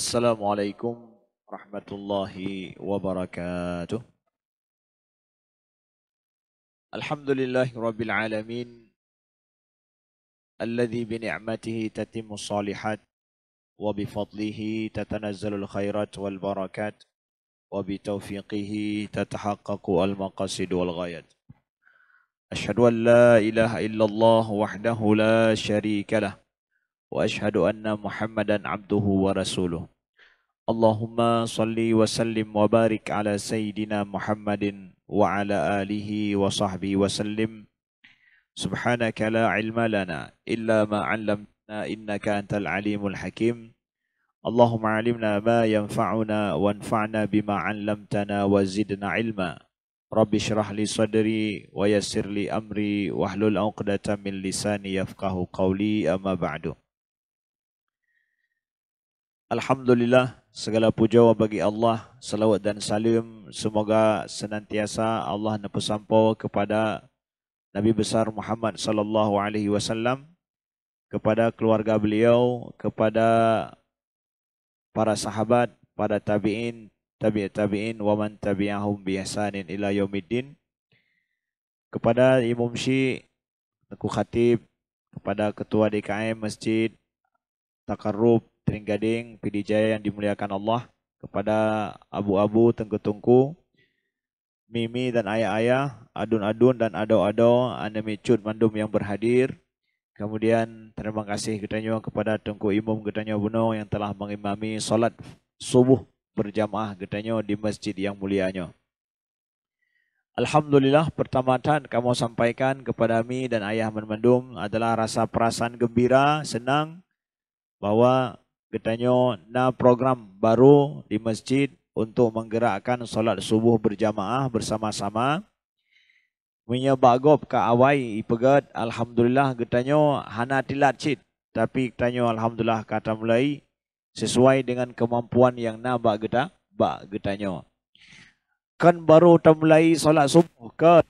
السلام عليكم ورحمة الله وبركاته الحمد لله رب العالمين الذي بنعمته تتم الصالحات وبفضله تتنزل الخيرات والبركات وبتوفيقه تتحقق المقاصد والغايات أشهد أن لا إله إلا الله وحده لا شريك له وأشهد أن محمدا عبده ورسوله اللهم صل وسلم وبارك على سيدنا محمد وعلى آله وصحبه وسلم سبحانك لا علم لنا إلا ما علمتنا إنك أنت العليم الحكيم اللهم علمنا ما ينفعنا وانفعنا بما علمتنا وزدنا علما رب اشرح لي صدري ويسر لي أمري واحلل عقدة من لساني يفقه قولي أما بعد Alhamdulillah segala puja bagi Allah Salawat dan salim semoga senantiasa Allah nepesampo kepada Nabi besar Muhammad sallallahu alaihi wasallam kepada keluarga beliau kepada para sahabat pada tabi'in tabi' tabi'in wa man tabi'ahum bi ila yaumiddin kepada Imam Syekh Tengku Khatib kepada ketua DKM Masjid takarub. Teringgading, PD yang dimuliakan Allah kepada abu-abu, tengku-tengku, mimi dan ayah-ayah, adun-adun dan ado-ado, anda micut mandum yang berhadir. Kemudian terima kasih kita kepada Tengku Imam kita nyawa yang telah mengimami solat subuh berjamaah kita di masjid yang mulia mulianya. Alhamdulillah pertama-tama kamu sampaikan kepada kami dan ayah mandum adalah rasa perasaan gembira, senang bahwa Ketanya na program baru di masjid untuk menggerakkan solat subuh berjamaah bersama-sama. Minya bagop ka awai ipegat alhamdulillah getanyo hana tilat cit tapi getanyo alhamdulillah kata mulai sesuai dengan kemampuan yang na ba geta ba getanyo kan baru ta mulai solat subuh ke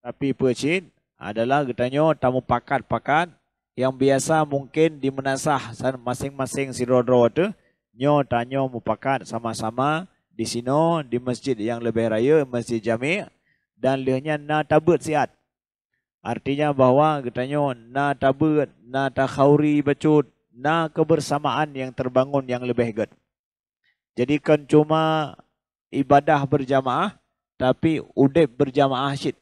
tapi pecit adalah getanyo tamu pakat-pakat yang biasa mungkin di dimenasah masing-masing sidro-dro tu nyo tanyo mupakat sama-sama di sino di masjid yang lebih raya masjid jami' dan lehnya na tabut siat artinya bahawa getanyo na tabut na takhauri becut na kebersamaan yang terbangun yang lebih get jadi kan cuma ibadah berjamaah tapi udep berjamaah syit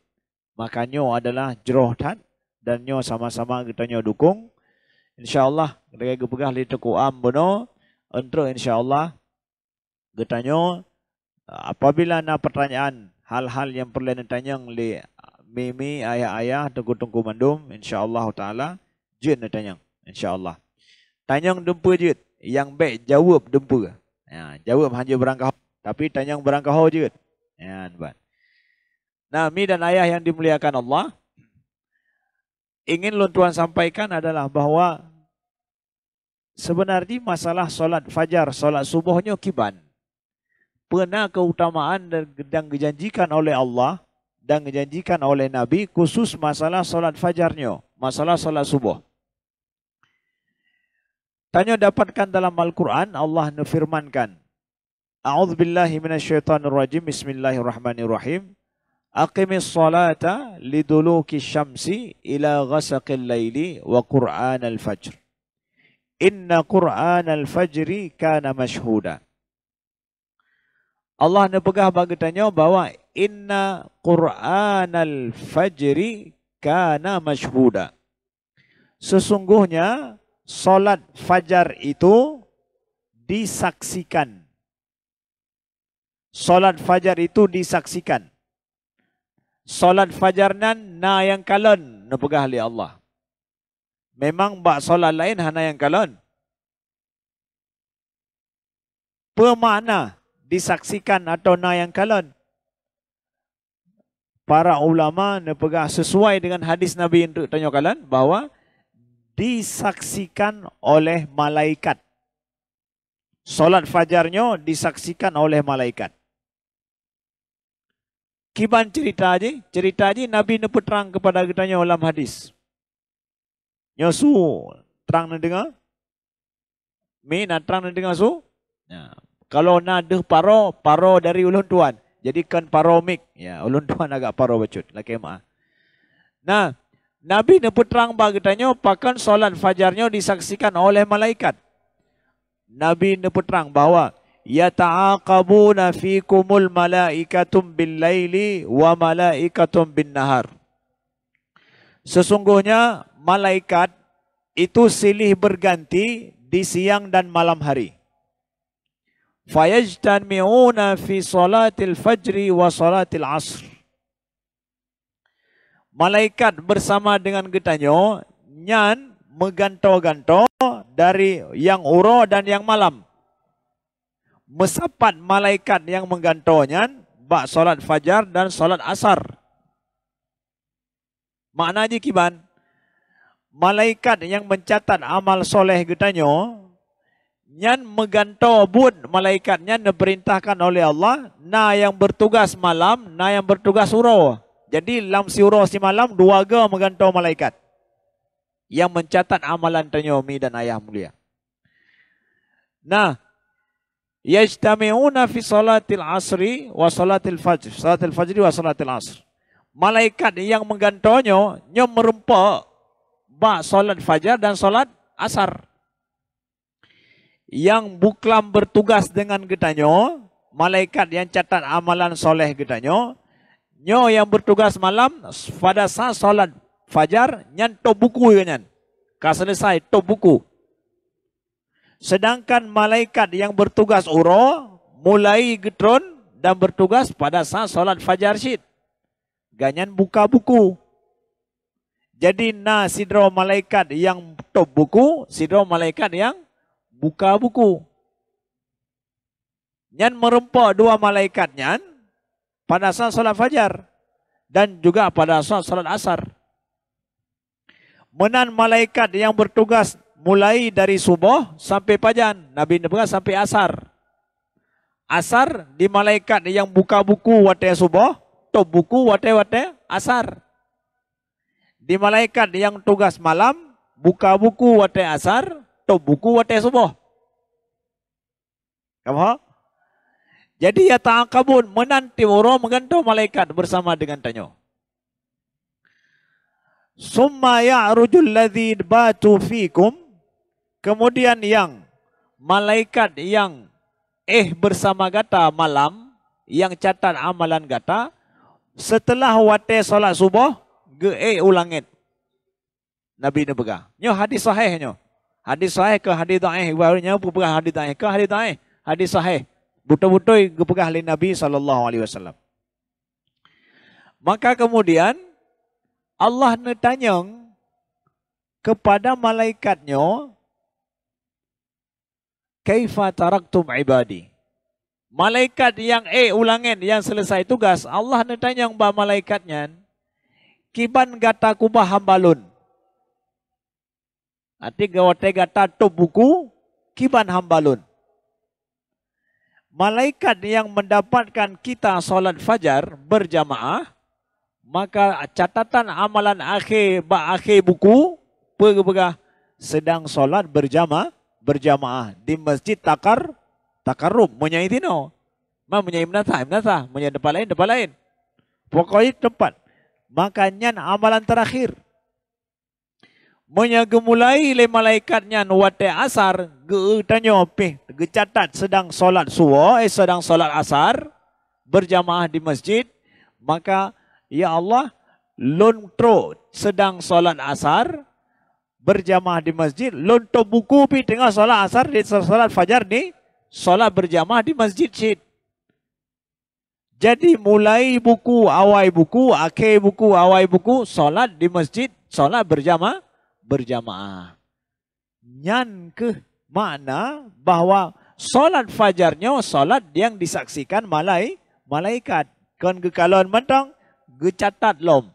makanya adalah jerohat dan nyo sama-sama kita nyo dukung. InsyaAllah, kita kaya kepegah li teku am bono. Entro insyaAllah, kita nyo apabila nak pertanyaan hal-hal yang perlu ditanya li mimi, ayah-ayah, tengku-tengku mandum, insyaAllah ta'ala, jid nak tanya. InsyaAllah. Tanya dempa jid. Yang baik jawab dempa. Ya, jawab hanya berangkah. Tapi tanya berangkah jid. Ya, nampak. Nah, mi dan ayah yang dimuliakan Allah, ingin Tuan sampaikan adalah bahawa sebenarnya masalah solat fajar, solat subuhnya kiban. Pernah keutamaan dan dijanjikan oleh Allah dan dijanjikan oleh Nabi khusus masalah solat fajarnya, masalah solat subuh. Tanya dapatkan dalam Al-Quran, Allah nufirmankan. A'udzubillahiminasyaitanirrajim, bismillahirrahmanirrahim. Aqimis salata liduluki syamsi ila ghasaqil laili wa Qur'an al-fajr. Inna Qur'an al-fajri kana mashhuda. Allah ni pegah bagi tanya bahawa inna Qur'an al-fajri kana mashhuda. Sesungguhnya solat fajar itu disaksikan. Solat fajar itu disaksikan solat fajar nan na yang kalon nepegah li Allah. Memang bak solat lain hana yang kalon. Pemana disaksikan atau na yang kalon? Para ulama nepegah sesuai dengan hadis Nabi untuk tanya kalon bahawa disaksikan oleh malaikat. Solat fajarnya disaksikan oleh malaikat. Kiban cerita aje, cerita aje Nabi ni terang kepada kita nya ulam hadis. Nya su terang nak dengar. Mi nak terang nak dengar su. Ya. Kalau nak deh paro, paro dari ulun tuan. jadi kan paro mik. Ya, ulun tuan agak paro becut. Laki emak. Nah, Nabi ni terang bagi tanya, pakan solat fajarnya disaksikan oleh malaikat. Nabi ni terang bahawa yata'aqabuna fikumul malaikatum bil laili, wa malaikatum bin nahar. Sesungguhnya malaikat itu silih berganti di siang dan malam hari. Fayajtanmi'una fi salatil fajri wa salatil asr. Malaikat bersama dengan getanyo nyan meganto-ganto dari yang uro dan yang malam. Mesapat malaikat yang menggantungnya bak solat fajar dan solat asar. Makna aja kiban. Malaikat yang mencatat amal soleh kita gitanya, nyan meganto bud malaikatnya diperintahkan oleh Allah, na yang bertugas malam, na yang bertugas suro. Jadi lam si si malam, dua ga meganto malaikat. Yang mencatat amalan tanya dan ayah mulia. Nah, yajtami'una fi salatil asri wa salatil fajr salatil fajri wa salatil asr malaikat yang menggantonyo nyom merempo ba salat fajar dan salat asar yang buklam bertugas dengan kita getanyo malaikat yang catat amalan soleh getanyo nyo yang bertugas malam pada saat salat fajar nyanto buku kan kan selesai to buku, Sedangkan malaikat yang bertugas uro mulai getron dan bertugas pada saat solat fajar syid. Ganyan buka buku. Jadi na sidro malaikat yang top buku, sidro malaikat yang buka buku. Nyan merempak dua malaikat nyan pada saat solat fajar dan juga pada saat solat asar. Menan malaikat yang bertugas mulai dari subuh sampai pajan. Nabi Nabi sampai asar. Asar di malaikat yang buka buku wate subuh, to buku wate wate asar. Di malaikat yang tugas malam buka buku wate asar, to buku wate subuh. Kamu? Jadi ya ta'akabun menanti orang mengantau malaikat bersama dengan tanya. Summa ya'rujul ladhi batu fikum Kemudian yang malaikat yang eh bersama gata malam yang catat amalan gata setelah wate solat subuh ge eh ulangit. Nabi ni pegah. Nyo hadis sahih nyo. Hadis sahih ke hadis dhaif barunya pun pegah hadis dhaif ke hadis dhaif. Hadis sahih. Buto-buto ge pegah le Nabi sallallahu alaihi wasallam. Maka kemudian Allah ne tanyang kepada malaikatnya kaifa taraktum ibadi malaikat yang eh ulangin yang selesai tugas Allah nak tanya ba malaikatnya kiban gata kubah hambalun ati gawate gata top buku kiban hambalun malaikat yang mendapatkan kita solat fajar berjamaah maka catatan amalan akhir ba akhir buku pergi sedang solat berjamaah berjamaah di masjid takar takarum menyai dino ma menyai mana sah, menyai depan lain depan lain pokoknya tempat makanya amalan terakhir menyai gemulai le malaikatnya nuwate asar ge tanyo pe ge catat sedang solat suwo eh sedang solat asar berjamaah di masjid maka ya Allah lontro sedang solat asar berjamaah di masjid, lontong buku pi tengah solat asar di solat fajar ni solat berjamaah di masjid cik. Jadi mulai buku, awal buku, akhir buku, awal buku, solat di masjid, solat berjamaah, berjamaah. Nyan ke makna bahawa solat fajarnya solat yang disaksikan malai, malaikat. Kan ke kalon mentang, gecatat lom.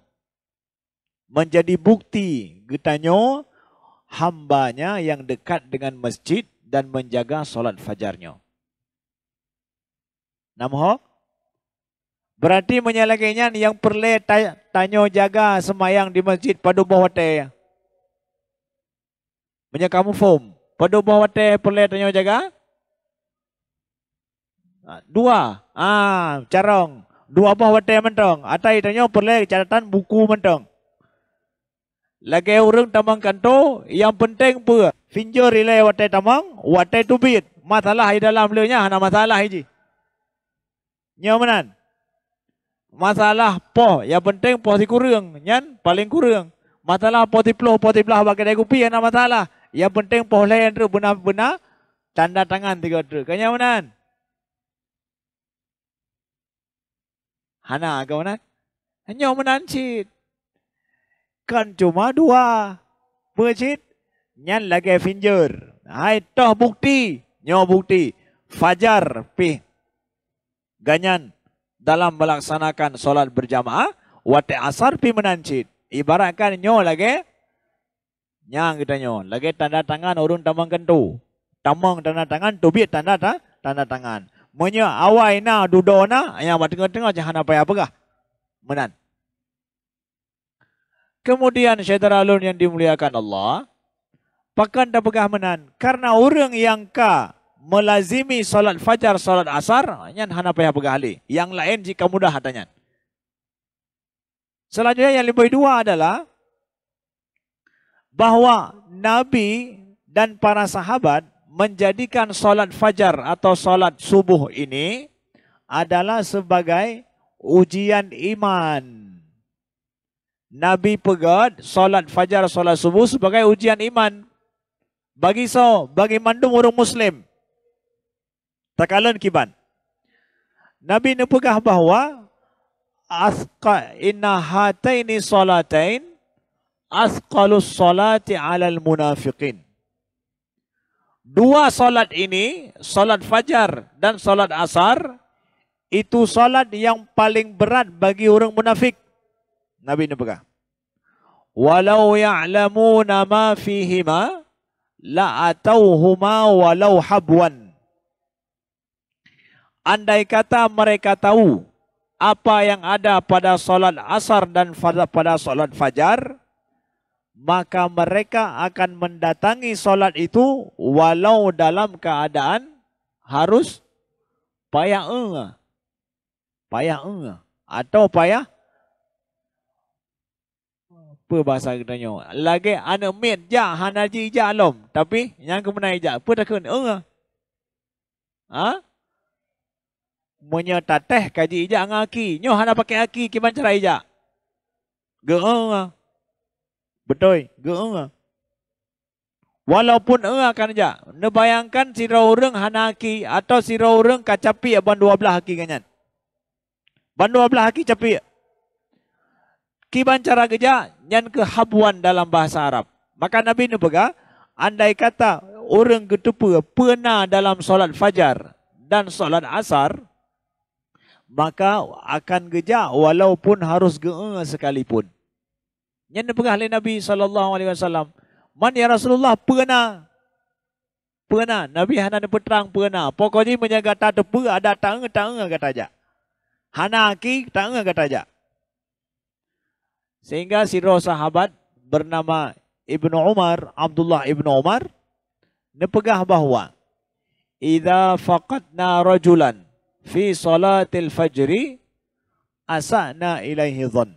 Menjadi bukti getanyo hambanya yang dekat dengan masjid dan menjaga solat fajarnya. Namho? Berarti menyalakinya yang perlu tanya jaga semayang di masjid pada bawah teh. Menya kamu form. Pada bawah teh perlu tanya jaga? Ha, dua. Ah, carong. Dua bawah teh mentong. Atai tanya perlu catatan buku mentong. Lagi orang tamang kanto, yang penting pun, finjo rilai watai tamang, watai tubit. Masalah di dalam belinya, hana masalah hiji. Nyamanan. Masalah po, yang penting po si kurang, nyan, paling kurang. Masalah po si peluh, po si belah, bagi dia kupi, hana masalah. Yang penting po lah yang benar-benar, tanda tangan tiga tu. Kenyamanan. Hana, kau kawanan. Nyamanan cik bukan cuma dua masjid nyan lagi finger hai toh bukti nyo bukti fajar pi ganyan dalam melaksanakan solat berjamaah wate asar pi menancit ibaratkan nyo lagi nyang kita nyo lagi tanda tangan urun tamang kentu tamang tanda tangan tubi tanda ta, tanda tangan menya awai na dudona yang tengah-tengah jangan apa payah apakah menan Kemudian syaitan alun yang dimuliakan Allah. Pakan tak pegah menan. Karena orang yang ka melazimi solat fajar, solat asar. Yang hana payah pegah hali. Yang lain jika mudah hatanya. Selanjutnya yang lebih dua adalah. Bahawa Nabi dan para sahabat menjadikan solat fajar atau solat subuh ini adalah sebagai ujian iman. Nabi pegat solat fajar solat subuh sebagai ujian iman bagi so bagi mandum orang muslim. Takalan kiban. Nabi ne bahawa asqa inna hataini salatain asqalu solati al munafiqin. Dua solat ini, solat fajar dan solat asar, itu solat yang paling berat bagi orang munafik. Nabi ni pegang. Walau ya'lamuna ma fihima la atauhuma walau habwan. Andai kata mereka tahu apa yang ada pada solat asar dan pada solat fajar, maka mereka akan mendatangi solat itu walau dalam keadaan harus payah enggak. Payah enggak. Atau payah apa bahasa kita tanya. Lagi ana mit ja hanaji ja lom. Tapi yang ke mana ja? Apa takun? Eh. Ah. Uh. Ha? Munya tateh kaji ja ngaki. Nyo hana pakai aki ke macam rai ja. Geung. Ah. Betoi, geung. Ah. Walaupun eng akan ja. Ne bayangkan si orang hanaki atau si orang kacapi aban 12 aki kanyan. Ban 12 aki capi. Ya. Kiban cara kerja, nyan kehabuan dalam bahasa Arab. Maka Nabi ni pega, andai kata orang ketupa pernah dalam solat fajar dan solat asar, maka akan kerja walaupun harus ge'e sekalipun. Yang ni pegah Nabi SAW, Man ya Rasulullah pernah, pernah, Nabi Hana ni petang pernah, pokoknya menjaga tak tepuk ada tangan-tangan kata aja. Hana aki tangan kata aja. Sehingga si roh sahabat bernama Ibn Umar, Abdullah Ibn Umar, nepegah bahawa, Iza faqatna rajulan fi salatil fajri, asa'na ilaihi dhan.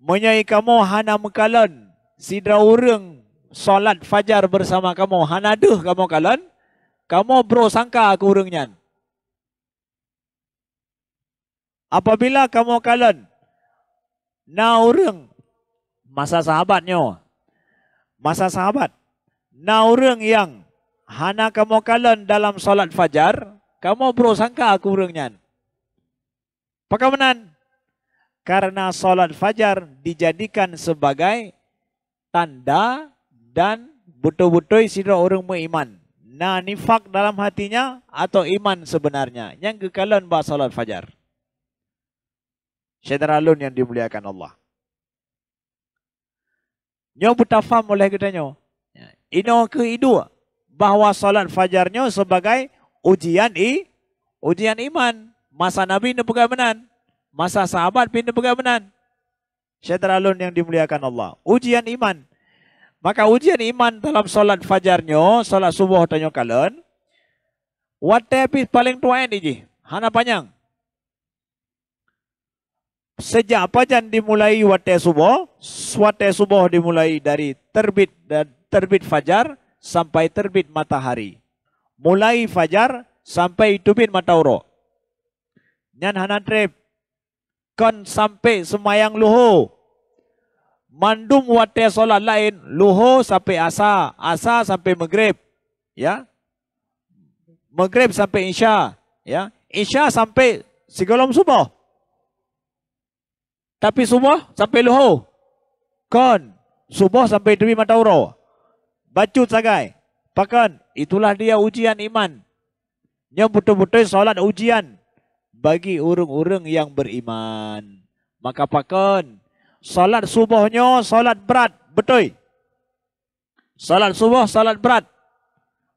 Menyai kamu hanam kalan, sidra ureng salat fajar bersama kamu, hanaduh kamu kalan, kamu bro sangka aku urengnya. Apabila kamu kalan, Now sahabat Now yang Hana kamu kalan dalam solat fajar Kamu bro sangka aku เรื่องนั้น Pakamanan Karena solat fajar dijadikan sebagai Tanda dan betul-betul sidra orang beriman Nah nifak dalam hatinya atau iman sebenarnya Yang kekalan bahas solat fajar General Lun yang dimuliakan Allah. Nyo buta faham oleh kita nyo. Ya. Ino ke kedua. Bahawa solat fajarnya sebagai ujian i, ujian iman. Masa Nabi ini bagaimanan. Masa sahabat ini bagaimanan. Syedera Lun yang dimuliakan Allah. Ujian iman. Maka ujian iman dalam solat fajarnya, solat subuh tanya kalian. Wattepi paling tua ini. Hana panjang sejak pajan dimulai waktu subuh, waktu subuh dimulai dari terbit dan terbit fajar sampai terbit matahari. Mulai fajar sampai tubin matauro. Nyan hanantre kon sampai semayang luho. Mandum waktu solat lain luho sampai asa, asa sampai maghrib. Ya. Maghrib sampai insya. ya. insya sampai segolong subuh. Tapi subuh sampai luho. kan? Subuh sampai demi matauro. Bacut sagai. Pakan. Itulah dia ujian iman. Yang betul-betul solat ujian. Bagi orang-orang yang beriman. Maka pakan. Solat subuhnya solat berat. Betul. Solat subuh solat berat.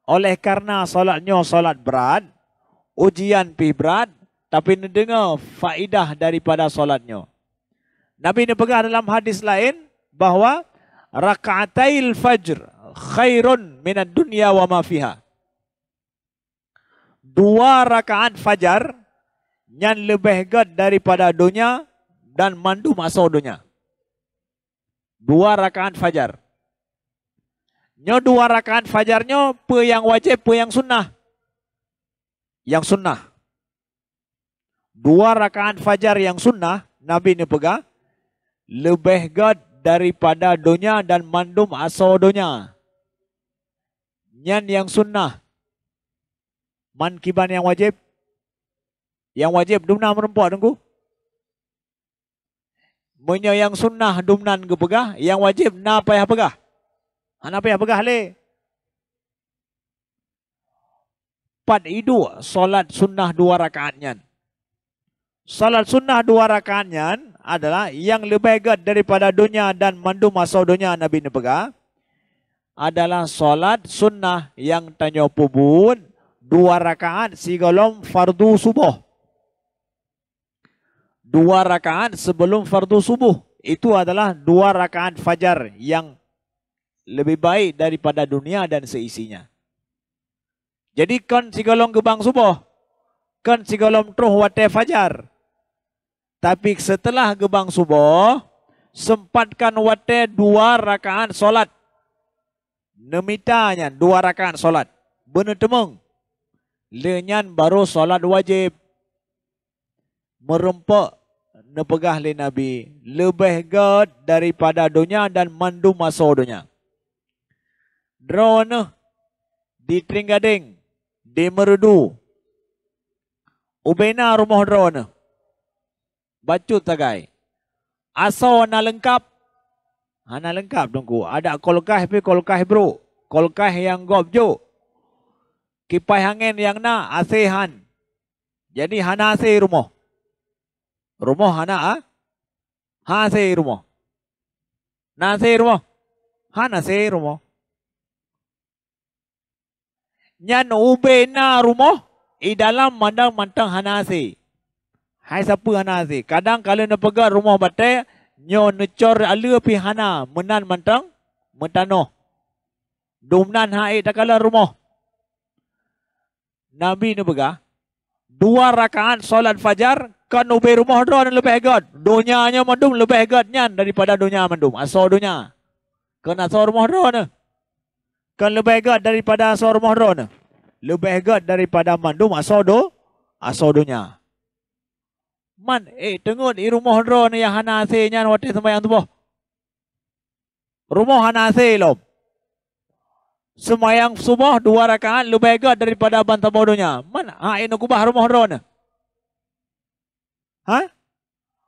Oleh karena solatnya solat berat. Ujian pih berat. Tapi dengar faedah daripada solatnya. Nabi ini pegang dalam hadis lain bahawa rakaatail fajr khairun minad dunya wa ma fiha. Dua rakaat fajar yang lebih gad daripada dunia dan mandu masa dunia. Dua rakaat fajar. Nyo dua rakaat fajarnya pe yang wajib pe yang sunnah. Yang sunnah. Dua rakaat fajar yang sunnah Nabi ni pegang lebih god daripada dunia dan mandum aso dunia. Nyan yang sunnah. Mankiban yang wajib. Yang wajib dumna merempuan tunggu. Munya yang sunnah dumnan ke pegah, yang wajib na payah pegah. Ana ha, payah pegah le. Pad idu solat sunnah dua rakaatnya salat sunnah dua rakaatnya adalah yang lebih baik daripada dunia dan mandu masa dunia Nabi Nabi adalah salat sunnah yang tanya pubun dua rakaat sigalom fardu subuh. Dua rakaat sebelum fardu subuh. Itu adalah dua rakaat fajar yang lebih baik daripada dunia dan seisinya. Jadi kan si sigalom kebang subuh. Kan sigalom truh wate fajar. Tapi setelah gebang subuh, sempatkan wate dua rakaan solat. Nemitanya dua rakaan solat. Benar temung. Lenyan baru solat wajib. Merempak nepegah le Nabi. Lebih gad daripada dunia dan mandu masuk dunia. Drone di tringading, di merudu. Ubena rumah drone bacut tagai. Asal anak lengkap, anak lengkap tunggu. Ada kolkah pi kolkah bro, kolkah yang gob jo. Kipai hangen yang na asehan. Jadi hana ase rumah. Rumah hana ah. Ha ase rumah. Na ase rumah. Hana ase rumah. Nyan ube na rumah. I dalam mandang mantang hana ase. Hana Hai siapa Hana si? Kadang kalau nak pegar rumah batai, nyo necor ala pi Hana menan mantang mentanoh. Dumnan hai tak kalah rumah. Nabi ni pegar, dua rakaat solat fajar, kan ubi rumah dua dan lebih hegat. dunianya mandum lebih hegat nyan daripada dunia mandum. Asal dunia. Kan asal rumah dua ni. Kan lebih hegat daripada asal rumah dua ni. Lebih hegat daripada mandum asal do, asal Asal dunia man eh tengok i rumah ro ni yang hana se nyan wate sama yang tubuh rumah hana se lo semayang subuh dua rakaat lebih baik daripada bantah bodohnya man ha e nak rumah ro ni ha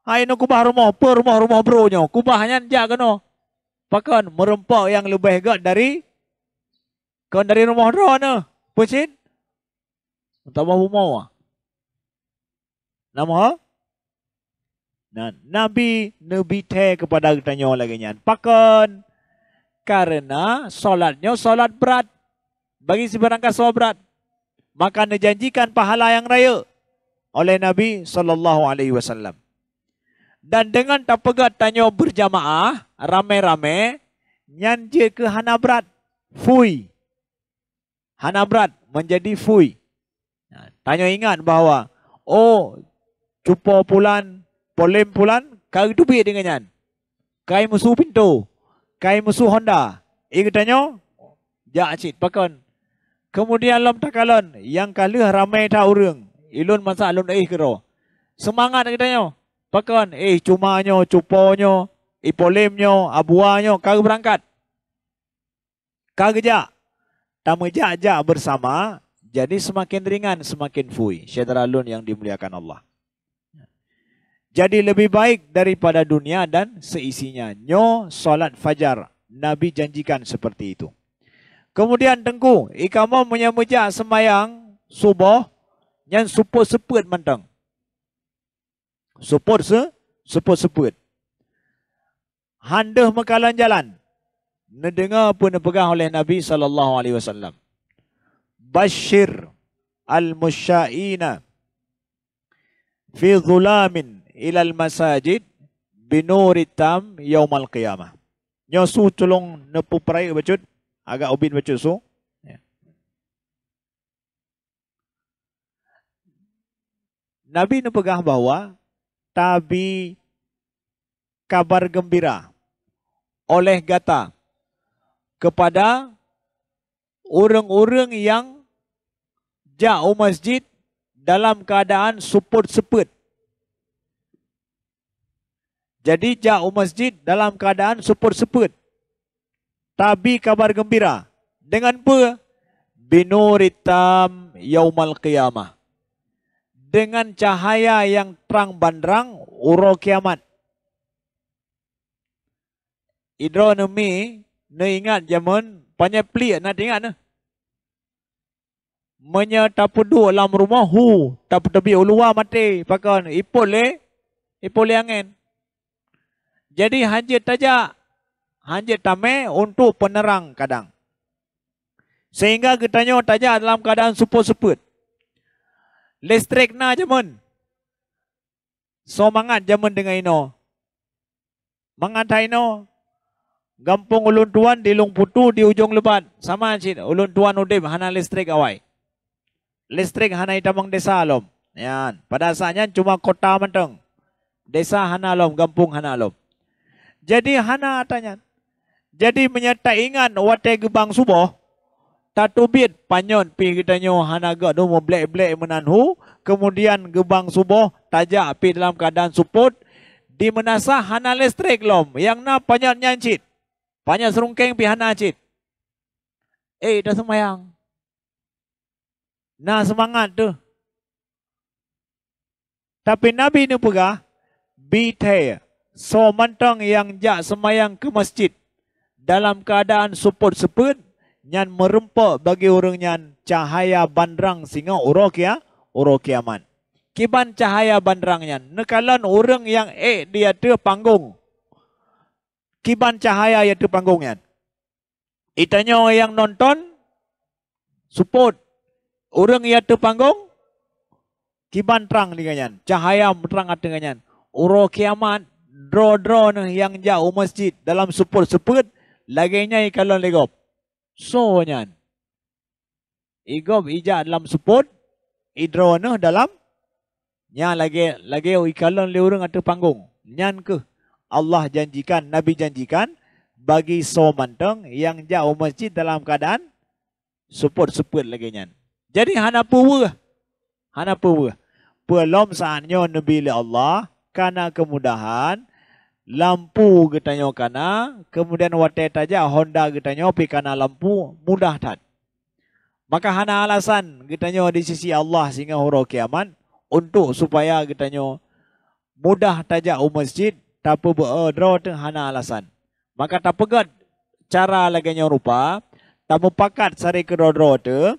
ha e nak rumah per rumah rumah bro hanya kubahnya ja kena pakan merempak yang lebih baik dari kan dari rumah ro ni pucin tambah rumah Namun, ha? Nah, Nabi nebite kepada kita tanya lagi nyan. Pakan Karena solatnya solat berat. Bagi si berangkat solat berat. Maka dijanjikan pahala yang raya. Oleh Nabi SAW. Dan dengan tapegat pegat tanya berjamaah. Ramai-ramai. Nyan je ke hana berat. Fui. Hana berat menjadi fui. Tanya ingat bahawa. Oh. cupo pulan. Polem pulan kai tupi dengan nyan. Kai musuh pintu. Kai musuh Honda. Ik tanyo ja ya, acit pakon. Kemudian lom takalon yang kali ramai ta urang. Ilun masa alun eh kro, Semangat kita nyo. Pakon eh cuma nyo cupo nyo ipolem eh, nyo abua nyo kau berangkat. Kau kerja. Tamu jajak bersama. Jadi semakin ringan semakin fui. Syedra alun yang dimuliakan Allah jadi lebih baik daripada dunia dan seisinya. Nyo solat fajar. Nabi janjikan seperti itu. Kemudian tengku, ikamah menyemujak semayang subuh yang supo sepuh mentang. Supo se, supo sepuh. Handah mekalan jalan. Nedengar pun dipegang oleh Nabi SAW. Bashir al-musya'ina fi zulamin ilal masajid binuritam yaumal qiyamah. Nyo su tulung nepu perai becut agak ubin becut su. Ya. Nabi nu pegah bahwa tabi kabar gembira oleh gata kepada orang-orang yang jauh masjid dalam keadaan support sepet jadi jauh masjid dalam keadaan seput-seput. Tapi kabar gembira. Dengan apa? Binuritam yaumal qiyamah. Dengan cahaya yang terang bandrang uro kiamat. Idro nemi, ne ingat zaman panye pli nak ingat ne. Menya tapu dua dalam rumah hu, tapu tebi uluah mati pakon ipol le, eh? ipol le angin. Jadi hanya tajak, hanya tamai untuk penerang kadang. Sehingga kita getanya tajak dalam keadaan super super. Listrik na jaman. Semangat so, jaman dengan ino. Mengantai ino. Gampung ulun tuan di lung putu di ujung lebat. Sama cik ulun tuan udib hana listrik awai. Listrik hana itamang desa alam. Ya, pada asalnya cuma kota menteng. Desa hana alam, gampung hana alam. Jadi hana tanya. Jadi menyata ingat wate gebang subuh. Tatubit panyon pi kita nyu hana gak do mo blek-blek menanhu. Kemudian gebang subuh tajak pi dalam keadaan suput. Di menasa hana listrik lom yang na panyon nyancit. Panyon serungkeng pi hana cit. Eh dah semayang. Na semangat tu. Tapi Nabi ni pegah. Be So mantang yang jak semayang ke masjid dalam keadaan support sepen yang merempa bagi orang nyan cahaya bandrang singa urok ya urok yaman. Kiban cahaya bandrang nyan nekalan orang yang eh dia tu panggung. Kiban cahaya yang tu panggung nyan. Itanya yang nonton support orang yang tu panggung. Kiban terang dengan nyan. Cahaya terang dengan nyan. Uro kiamat draw-draw ni yang jauh masjid dalam sepul-sepul lagi nyai kalon legop. So nyan. Igop ija dalam sepul, i draw ni dalam nya lagi lagi i kalon leurung atau panggung. Nyan ke Allah janjikan, Nabi janjikan bagi so manteng yang jauh masjid dalam keadaan sepul-sepul lagi nyan. Jadi hana puwa. Hana puwa. pelom sanyo Nabi Allah karena kemudahan lampu kita nyokana, kemudian wate aja Honda kita pi karena lampu mudah tan maka hana alasan kita getanyo di sisi Allah sehingga huruf kiamat untuk supaya kita getanyo mudah taja u masjid tapi berdoa eh, dengan hana alasan maka tak pegat cara laganya rupa tak pakat sari kedua-dua tu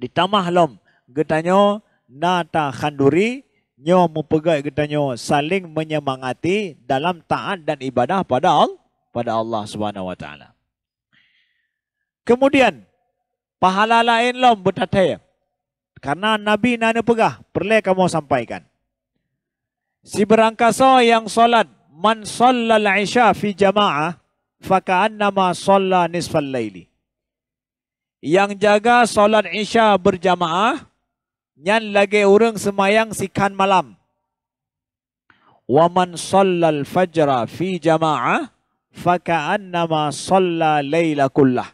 ditamah lom kita getanyo nata khanduri nyo mempegai kita nyo saling menyemangati dalam taat dan ibadah pada Allah, pada Allah Subhanahu wa taala. Kemudian pahala lain lom lah betatai. Karena Nabi nana pegah, perle kamu sampaikan. Si berangkasa yang solat man sallal isya fi jamaah fakaannama sallal nisfal layli. Yang jaga solat isya berjamaah, nyan lagi orang semayang sikan malam. Waman sallal fajra fi jama'ah faka'annama salla layla kullah.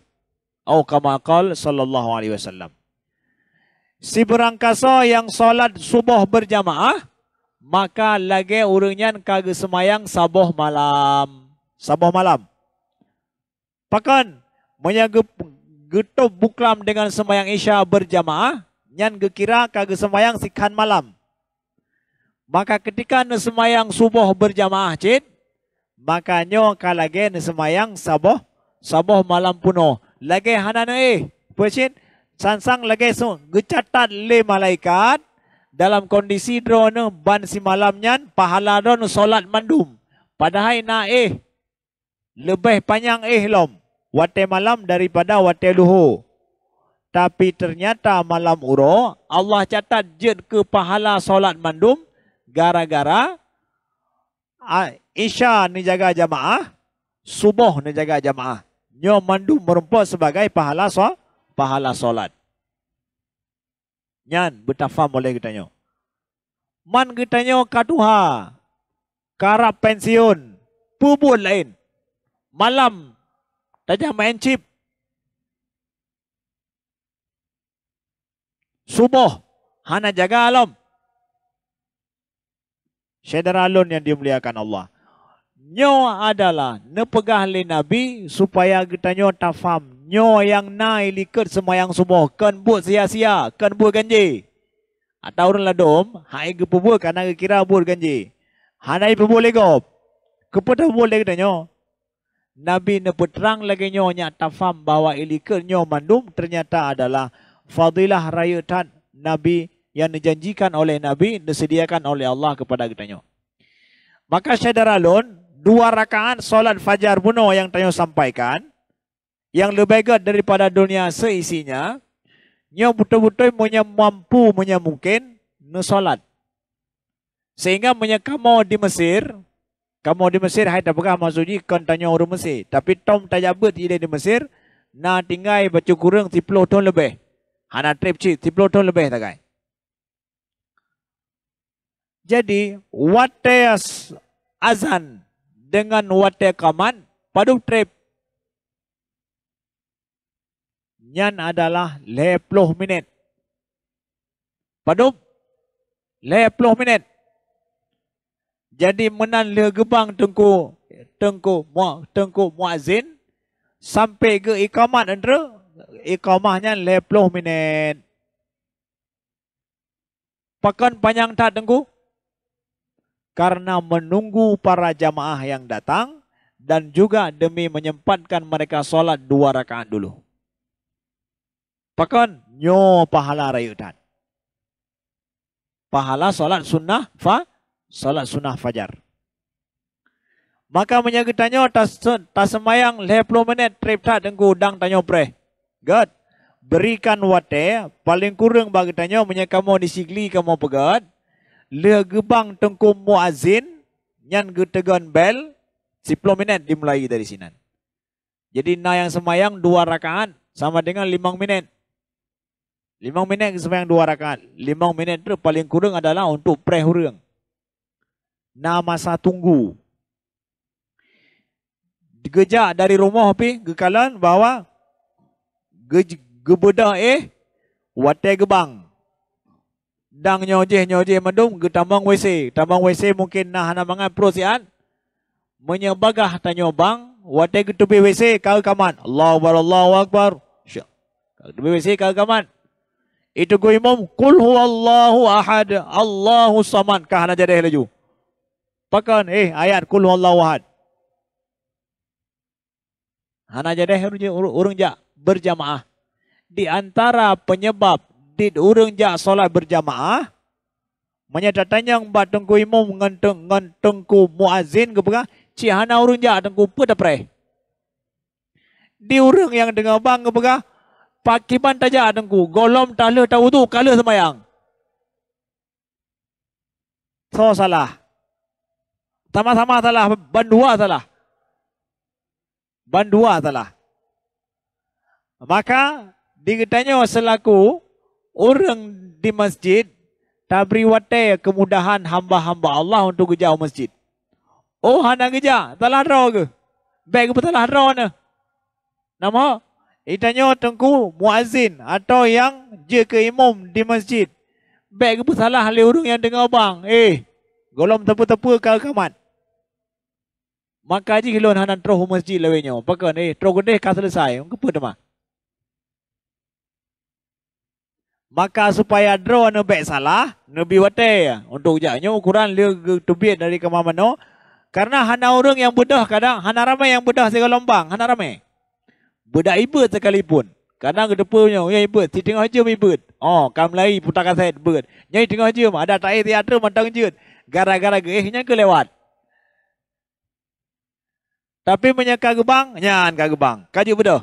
Atau kama kal sallallahu alaihi wasallam. Si berangkasa yang solat subuh berjamaah, maka lagi urungnya kaga semayang sabuh malam. Sabuh malam. Pakan, menyagup getup buklam dengan semayang isya berjamaah, nyan gekira kage semayang sikan malam. Maka ketika nesemayang semayang subuh berjamaah cin, maka nyo kalage ne semayang sabuh malam puno. Lagi hanane eh, pecin sansang lagi so gecatat le malaikat dalam kondisi drone ban si malam nyan pahala drone solat mandum. Padahal na eh lebih panjang eh lom. Wate malam daripada wate luhur. Tapi ternyata malam urah, Allah catat jen ke pahala solat mandum gara-gara Isya ni jaga jamaah, subuh ni jaga jamaah. Nyo mandum merumpuk sebagai pahala so, pahala solat. Nyan, betafam boleh kita nyo. Man kita nyo katuha, karap pensiun, pubul lain. Malam, tajam main chip, Subuh. Hana jaga alam. Syedera alun yang dimuliakan Allah. Nyo adalah nepegah li Nabi supaya kita nyo tafam. Nyo yang naik likut semua yang subuh. Ken buat sia-sia. Ken buat ganji. Atau orang ladum. Hai kepubu kerana kira buat ganji. Hanai pubu legop. Kepada pubu legop nyo. Nabi nepeterang lagi nyo nyata faham bahawa ilikernya mandum ternyata adalah fadilah rayatan Nabi yang dijanjikan oleh Nabi, disediakan oleh Allah kepada kita. Maka Syedar Alun, dua rakaat solat fajar puno yang tanya sampaikan, yang lebih baik daripada dunia seisinya, nyo betul-betul punya mampu, punya mungkin, nu solat. Sehingga punya kamu di Mesir, kamu di Mesir, hai tak maksudnya, kan tanya orang Mesir. Tapi Tom tak jabat di Mesir, na tinggal baca kurang 10 tahun lebih. Hana trip chi tiploton lebih tegai. Jadi wate azan dengan wate kaman paduk trip nyan adalah lepuluh minit. Paduk lepuluh minit. Jadi menan le gebang tengku tengku mu tengku muazin sampai ke ikamat entah Iqamahnya eh, 50 minit. Pekan panjang tak tunggu? Karena menunggu para jamaah yang datang dan juga demi menyempatkan mereka solat dua rakaat dulu. Pekan nyo pahala rayutan. Pahala solat sunnah fa solat sunnah fajar. Maka menyaga tanya tas tas semayang 50 minit trip tak tunggu dang tanya pre. God, berikan wate paling kurang bagi tanya punya kamu disigli kamu pegat. Le gebang tengku muazin yang getegan bel 10 minit dimulai dari sini. Jadi na yang semayang dua rakaat sama dengan limang minit. Lima minit semayang dua rakaat. Lima minit itu paling kurang adalah untuk prehurung. Na masa tunggu. Gejak dari rumah api kekalan bahawa gebedah eh wate gebang dang nyoje nyoje mendung ge tambang wc tambang wc mungkin nah ana mangan prosian menyebagah tanyo bang wate ge tepi wc kau kaman Allahu akbar Allahu akbar kau tepi wc kau kaman itu gue imam kul huwallahu ahad Allahu samad kah ana jadi leju pakan eh ayat kul huwallahu ahad ana jadi urung ja ya berjamaah. Di antara penyebab diurung jak solat berjamaah, menyatakan yang batengku imam ngenteng ngentengku muazin ke pengah, cihana urung jak tengku pada perih. Diurung yang dengar bang ke pengah, pakiban tajak tengku, golom tala tahu tu kala semayang. So salah. Sama-sama salah, bandua salah. Bandua salah. Maka diketanya selaku orang di masjid tak beri watay kemudahan hamba-hamba Allah untuk kerja masjid. Oh, hana kerja. Tak lahra ke? Baik pun tak lahra ni. Nama? Itanya tengku muazin atau yang je ke imam di masjid. Baik pun salah oleh orang yang dengar bang. Eh, golom tepu-tepu ke kamat. Maka aji kilon hanan teruh masjid lewenya. Pakai ni, teruh gede kah selesai. Kepu mah. maka supaya draw anu baik salah nabi wate untuk ujaknya ukuran dia tubit dari ke mana karena hana orang yang budah kadang hana ramai yang budah segala lombang hana ramai budak iba sekalipun kadang kedepa punya ya iba ti tengah haja iba oh kam lari putar set bird nyai tengah haja ada tak air teater mantang jut gara-gara gehnya eh, ke lewat tapi menyekak gebang nyan kagebang kaju budah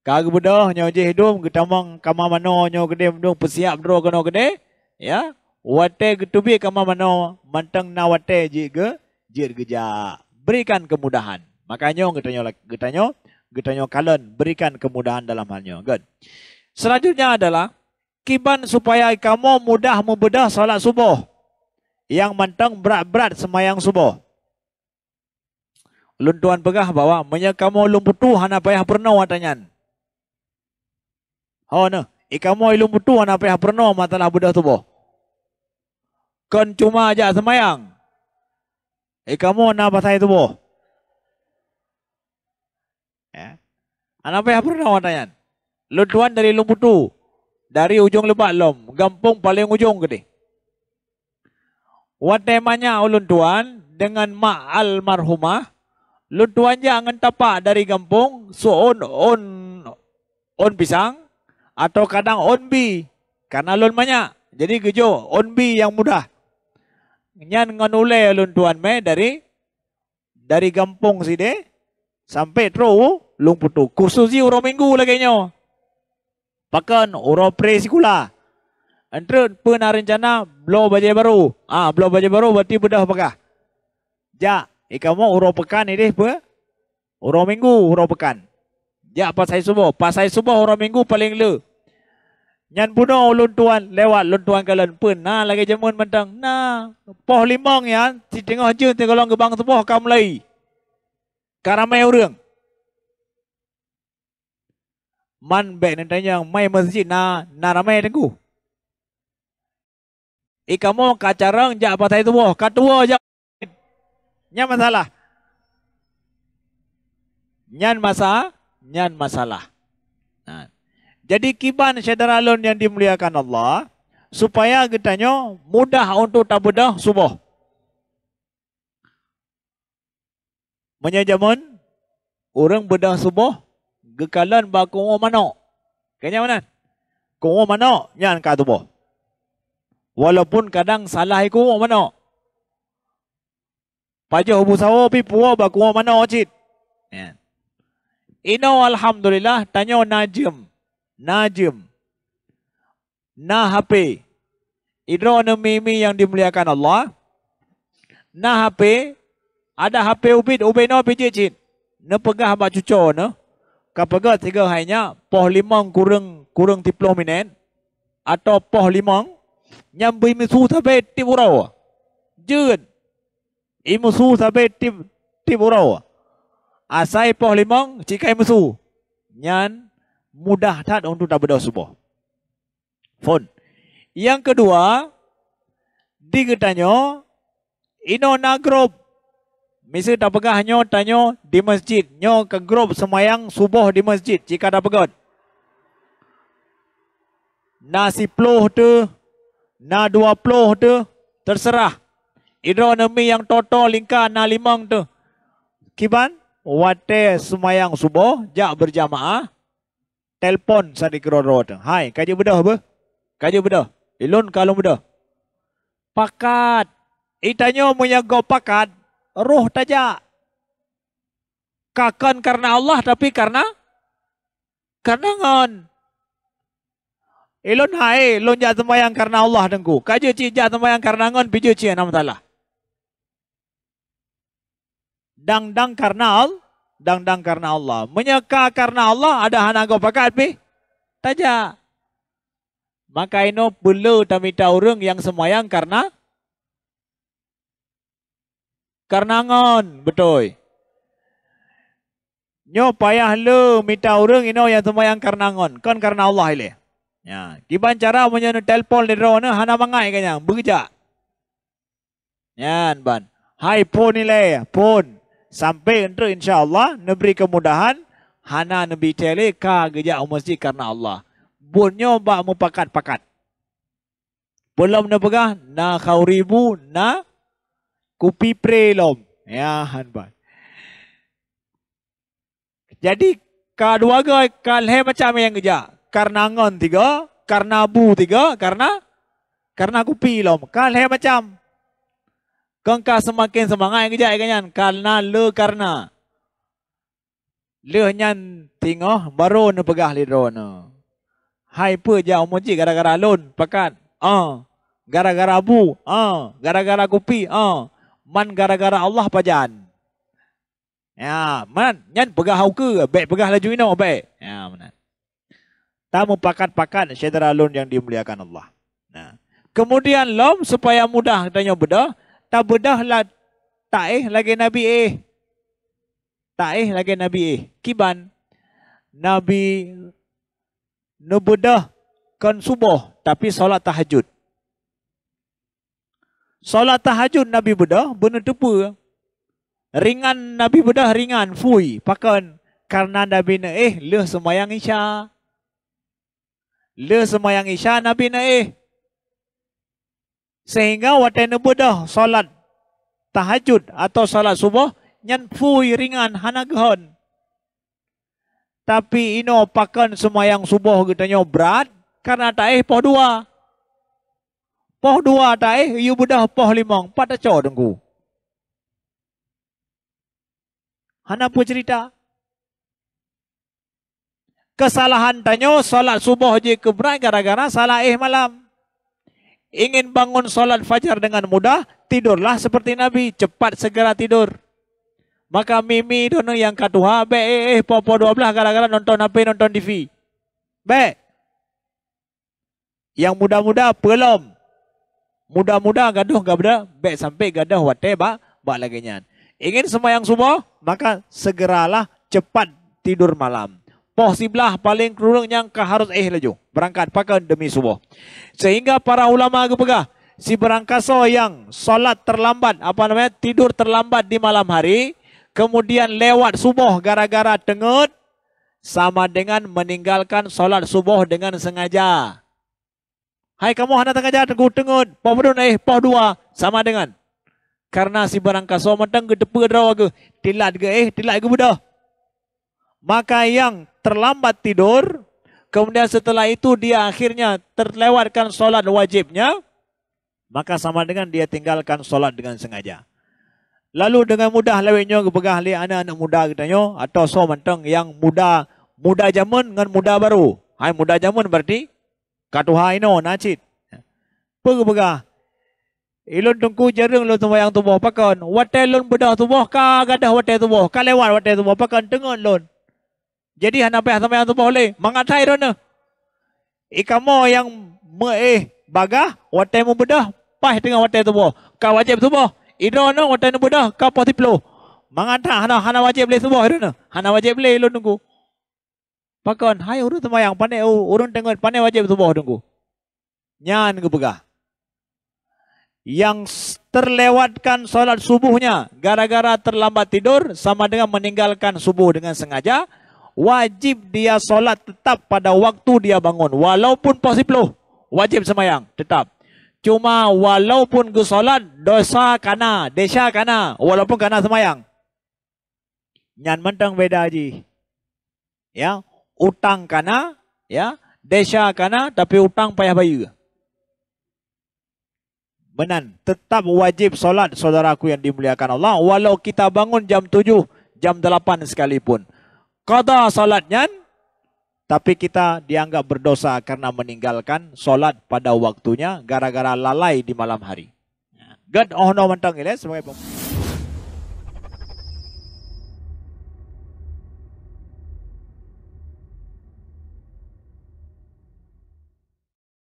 Kagak bedah nyo je hidung getamang kama mano nyo gede mendung persiap dro kena gede. Ya. Wate getubi kama mano manteng na wate je jir geja. Berikan kemudahan. Makanya kita kita nyo kita nyo kalian berikan kemudahan dalam halnyo. Good. Selanjutnya adalah kiban supaya kamu mudah membedah salat subuh yang manteng berat-berat semayang subuh. Luntuan pegah bawa menyak kamu lumputu hana payah pernah watanyan. Ha ne. Eh, Ikamo ilu mutu ana pe haperno matalah budak tu boh? Kan cuma aja semayang. Ikamo na pasai tu bo. Ya. Ana pe haperno matayan. Lutuan dari lumputu. Dari ujung lebat lom, gampung paling ujung gede. Wat temanya ulun oh, tuan dengan mak almarhumah, Lutuan jangan tapak dari gempung, so on on on pisang, atau kadang on B karena loan banyak. Jadi gejo on B yang mudah. Nyan ngan ule lun tuan me dari dari gampung sini sampai tro lung putu. Khususi uro minggu lagi nyo. Pakan uro pre sikula. Entre pun rencana blow baca baru. Ah ha, blow baju baru berarti budah pakah. Ya, ikam mau uro pekan ini pe. Uro minggu uro pekan. Ya pasai subuh, pasai subuh uro minggu paling le. Nyan puno ulun lewat lun tuan pun. na lagi jemun mentang. Na poh limong ya. Si tengah jun tengah long gebang sepoh kam lai. Karamai urang. Man bek nan tanya mai masjid na na ramai tengku. Ikamu kacarang jak patai tu boh. Katua jak. Nyan masalah. Nyan masa. Nyan masalah. Nah. Jadi kiban syedara lon yang dimuliakan Allah supaya kita getanya mudah untuk tabudah subuh. Menya zaman orang bedah subuh gekalan baku kongo mano. Kenya mana? Kongo mano nyan ka subuh. Walaupun kadang salah iku mano. Pajak hubu sawo pi puo ba kongo mano Ya. Ino alhamdulillah tanya najim. Najm, Nahp, Idronum Mimi yang dimuliakan Allah. Nahp, ada HP Ubid, Ubid no biji cin. Ne pegah ba cucu ne. Ka pegah tiga hanya poh limang kurang kurang tiplo minen atau poh limang nyam bi mi su sabe ti burau. su sabe ti Asai poh limang cikai mesu. Nyan mudah tak untuk tak berdoa subuh. Fon. Yang kedua, tiga tanya, ino nak grup. Misal tak pegah hanya tanya di masjid. Nyo ke grup semayang subuh di masjid. Jika tak pegah. Na si tu, na dua tu, terserah. Ino nami yang toto lingkar na limang tu. Kiban, wate semayang subuh, jak berjamaah telpon sadi keroro tu. Hai, kaje bedah apa? Kaje bedah. Ilun kalau bedah. Pakat. Itanya punya go pakat. Ruh taja. Kakan karena Allah tapi karena karena ngon. Ilun hai, ilun jatuh sembahyang karena Allah dengku. Kaje ci jatuh sembahyang karena ngon biju ci nama Dang dang karena Allah dangdang karena Allah. Menyeka karena Allah, ada anak kau pakai api? Tajak. Maka ini perlu tamita orang yang semayang karena? Karena ngon, betoi. Nyo payah lu minta orang ino yang semua yang karena ngon. Kan karena Allah ini. Ya. Kiban cara punya telpon di rona hana mangai kanya. Bekerja. Nyan ban. Hai pun ni le. Pun sampai entah insya Allah neberi kemudahan hana nabi tele ka gejak masjid karena Allah bunyo ba mupakat pakat belum nebegah na kau ribu na kupi prelom ya hanba jadi kedua gay kalhe macam yang geja karena ngon tiga karena bu tiga karena karena kupi lom kalhe macam kau semakin semangat kerja kejap kan? Karena le karena. Le nyan tingoh baru ne pegah lidro ne. Hai pe ja gara-gara lon pekat, Ah. Uh. Gara-gara bu. Ah. Uh. Gara-gara kopi. Ah. Uh. Man gara-gara Allah pajan. Ya, man nyan pegah ke, baik pegah laju ino baik. Ya, man. Tamu pakat-pakat syedra lon yang dimuliakan Allah. Nah. Kemudian lom supaya mudah tanya bedah, tabudah lah tak eh lagi Nabi eh. Tak eh lagi Nabi eh. Kiban Nabi nubudah kan subuh tapi solat tahajud. Solat tahajud Nabi budah bunu tepu. Ringan Nabi budah ringan fui pakan karena Nabi na eh leh semayang isya. Leh semayang isya Nabi na eh sehingga watan nebudah solat tahajud atau solat subuh nyan pui ringan hanagahon tapi ino pakan semua yang subuh kita berat karena tak eh poh dua poh dua tak eh yu budah poh limang pada cow dengku Hana pun cerita. Kesalahan tanya, solat subuh je keberat gara-gara salah eh malam ingin bangun solat fajar dengan mudah, tidurlah seperti Nabi, cepat segera tidur. Maka Mimi dono yang katuha, be eh, eh popo 12 gara-gara nonton apa nonton TV. Be. Yang muda-muda belum. Muda-muda gaduh gak beda, be sampai gaduh wate ba, ba lagi nyan. Ingin semua yang subuh, maka segeralah cepat tidur malam poh siblah paling kurung yang ke harus eh laju berangkat pakai demi subuh sehingga para ulama aku pegah si berangkaso yang solat terlambat apa namanya tidur terlambat di malam hari kemudian lewat subuh gara-gara tengut sama dengan meninggalkan solat subuh dengan sengaja hai kamu hendak sengaja aku tengut poh berdua eh poh dua sama dengan karena si berangkaso matang ke depa drawa ke tilat ke eh tilat ke budak maka yang terlambat tidur, kemudian setelah itu dia akhirnya terlewatkan solat wajibnya, maka sama dengan dia tinggalkan solat dengan sengaja. Lalu dengan mudah lewinyo kebegah li anak-anak muda katanya, atau so menteng yang muda, muda zaman dengan muda baru. Hai muda zaman berarti, katuha ino, nacit. Pegah-pegah. Ilun tungku jereng lo tumbuh yang tumbuh pakan. Wate lun budah tumbuh ka gadah wate tumbuh. Kalewan wate tumbuh pakan tengok lo. Jadi hana payah sampai hantu boleh. Mengatai rona. Ika mo yang mee eh, baga, watai mu bedah pah dengan watai tu boh. Ka wajib tu boh. Ido no watai nu bedah ka potip lo. Mengatai hana, hana wajib boleh tu boh rona. Hana wajib boleh lo nunggu. Pakon, hai urut sama yang pandai, urut tengok pandai wajib tu boh nunggu. Nyan ke buka. Yang terlewatkan solat subuhnya gara-gara terlambat tidur sama dengan meninggalkan subuh dengan Sengaja wajib dia solat tetap pada waktu dia bangun. Walaupun posibloh, wajib semayang tetap. Cuma walaupun ke solat, dosa kena, desa kena, walaupun kena semayang. Nyan menteng beda aji. Ya, utang kena, ya, desa kena, tapi utang payah bayu. Benar, tetap wajib solat saudaraku yang dimuliakan Allah. Walau kita bangun jam tujuh, jam delapan sekalipun qada salatnya tapi kita dianggap berdosa karena meninggalkan solat pada waktunya gara-gara lalai di malam hari. Gad ohno mentang ile ya. sebagai pembuka.